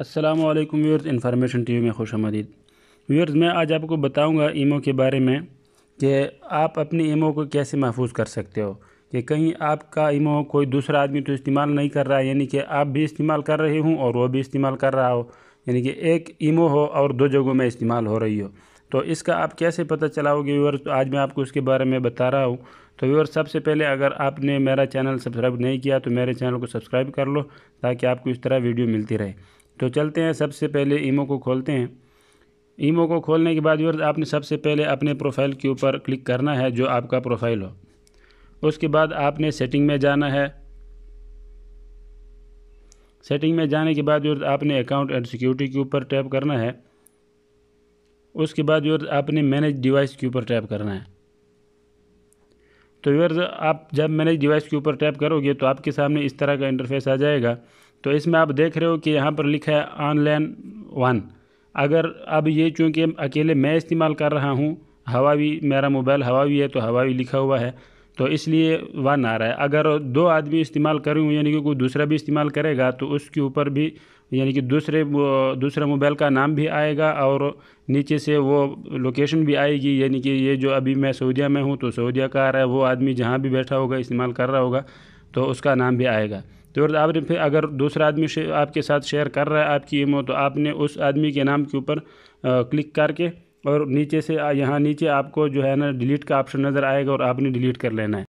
अस्सलाम वालेकुम viewers information TV में खुश आमदीद व्यूअर्स मैं आज आपको बताऊंगा ईमो के बारे में कि आप अपनी ईमो को कैसे महफूज कर सकते हो कि कहीं आपका ईमो कोई दूसरा आदमी तो इस्तेमाल नहीं कर रहा है यानी कि आप भी इस्तेमाल कर रहे हूँ और वो भी इस्तेमाल कर रहा हो यानी कि एक ईमो हो और दो जगहों में इस्तेमाल हो रही हो तो इसका आप कैसे पता चलाओगे व्यूअर्स तो आज मैं आपको उसके बारे में बता रहा हूँ तो व्यूअर सबसे पहले अगर आपने मेरा चैनल सब्सक्राइब नहीं किया तो मेरे चैनल को सब्सक्राइब कर लो ताकि आपको इस तरह वीडियो मिलती रहे तो चलते हैं सबसे पहले ईमो को खोलते हैं ईमो को खोलने के बाद व्यवर्स आपने सबसे पहले अपने प्रोफाइल के ऊपर क्लिक करना है जो आपका प्रोफाइल हो उसके बाद आपने सेटिंग में जाना है सेटिंग में जाने के बाद व्यवर्स आपने अकाउंट एंड सिक्योरिटी के ऊपर टैप करना है उसके बाद व्यवर्स आपने मैनेज डिवाइस के ऊपर टैप करना है तो व्यवर्स आप जब मैनेज डिवाइस के ऊपर टैप करोगे तो आपके सामने इस तरह का इंटरफेस आ जाएगा तो इसमें आप देख रहे हो कि यहाँ पर लिखा है ऑनलाइन वन अगर अब ये चूँकि अकेले मैं इस्तेमाल कर रहा हूँ हवावी मेरा मोबाइल हवावी है तो हवावी लिखा हुआ है तो इसलिए वन आ रहा है अगर दो आदमी इस्तेमाल करूँ यानी कि कोई दूसरा भी इस्तेमाल करेगा तो उसके ऊपर भी यानी कि दूसरे दूसरे मोबाइल का नाम भी आएगा और नीचे से वो लोकेशन भी आएगी यानी कि ये जो अभी मैं सऊदिया में हूँ तो सऊदिया का आ रहा है वो आदमी जहाँ भी बैठा होगा इस्तेमाल कर रहा होगा तो उसका नाम भी आएगा तो आप फिर अगर दूसरा आदमी आपके साथ शेयर कर रहा है आपकी ईमो तो आपने उस आदमी के नाम के ऊपर क्लिक करके और नीचे से यहाँ नीचे आपको जो है ना डिलीट का ऑप्शन नज़र आएगा और आपने डिलीट कर लेना है